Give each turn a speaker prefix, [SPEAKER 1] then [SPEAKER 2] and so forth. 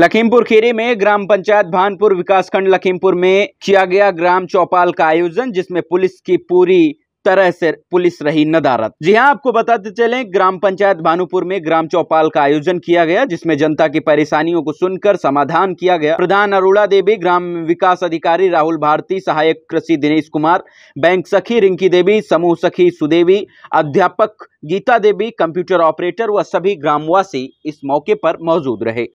[SPEAKER 1] लखीमपुर खीरी में ग्राम पंचायत भानपुर विकासखंड लखीमपुर में किया गया ग्राम चौपाल का आयोजन जिसमें पुलिस की पूरी तरह से पुलिस रही नदारत जी हाँ आपको बताते चले ग्राम पंचायत भानुपुर में ग्राम चौपाल का आयोजन किया गया जिसमें जनता की परेशानियों को सुनकर समाधान किया गया प्रधान अरोड़ा देवी ग्राम विकास अधिकारी राहुल भारती सहायक कृषि दिनेश कुमार बैंक सखी रिंकी देवी समूह सखी सुदेवी अध्यापक गीता देवी कंप्यूटर ऑपरेटर व सभी ग्रामवासी इस मौके पर मौजूद रहे